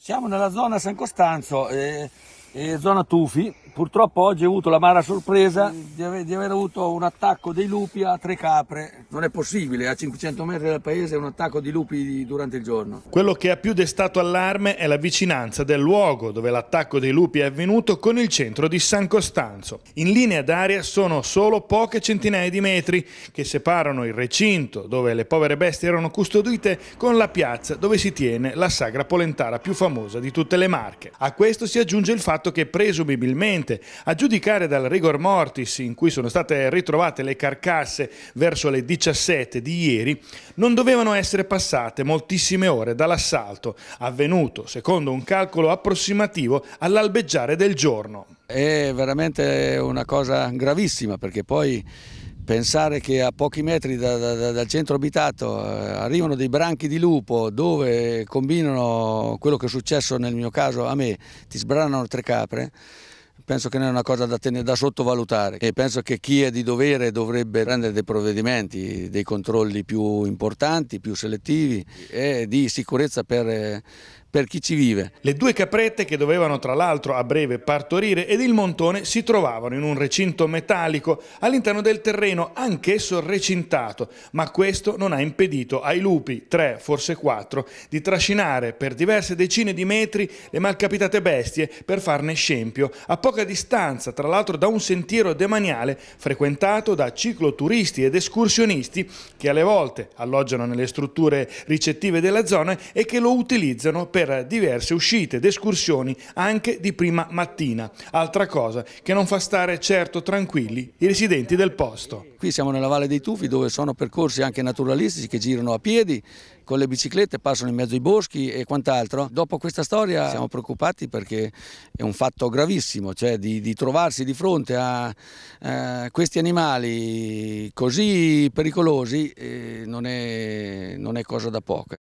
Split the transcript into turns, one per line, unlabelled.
Siamo nella zona San Costanzo, eh, eh, zona Tufi, Purtroppo oggi ho avuto la mala sorpresa eh, di aver, di aver, avuto un attacco dei lupi a tre capre. Non è possibile, a 500 metri dal paese un attacco di lupi durante il giorno.
Quello che ha più destato allarme è la vicinanza del luogo dove l'attacco dei lupi è avvenuto con il centro di San Costanzo. In linea d'aria sono solo poche centinaia di metri che separano il recinto dove le povere bestie erano custodite con la piazza dove si tiene la sagra polentara più famosa di tutte le Marche. A questo si aggiunge il fatto che presumibilmente Presidente, a giudicare dal rigor mortis in cui sono state ritrovate le carcasse verso le 17 di ieri, non dovevano essere passate moltissime ore dall'assalto, avvenuto, secondo un calcolo approssimativo, all'albeggiare del giorno. È
veramente una cosa gravissima perché poi pensare che a pochi metri da, da, dal centro abitato eh, arrivano dei branchi di lupo dove combinano quello che è successo nel mio caso a me, ti sbranano tre capre, penso che non è una cosa da, tenere, da sottovalutare e penso che chi è di dovere dovrebbe prendere dei provvedimenti, dei controlli più importanti, più selettivi e di sicurezza per,
per chi ci vive. Le due caprette che dovevano tra l'altro a breve partorire ed il montone si trovavano in un recinto metallico all'interno del terreno anch'esso recintato, ma questo non ha impedito ai lupi, tre, forse quattro, di trascinare per diverse decine di metri le malcapitate bestie per farne scempio a poca poca distanza, tra l'altro da un sentiero demaniale frequentato da cicloturisti ed escursionisti che alle volte alloggiano nelle strutture ricettive della zona e che lo utilizzano per diverse uscite ed escursioni anche di prima mattina. Altra cosa che non fa stare certo tranquilli i residenti del posto. Qui siamo nella Valle dei Tufi dove
sono percorsi anche naturalistici che girano a piedi con le biciclette passano in mezzo ai boschi e quant'altro. Dopo questa storia siamo preoccupati perché è un fatto gravissimo, cioè di, di trovarsi di fronte a eh, questi animali così pericolosi eh, non, è, non è cosa da poco.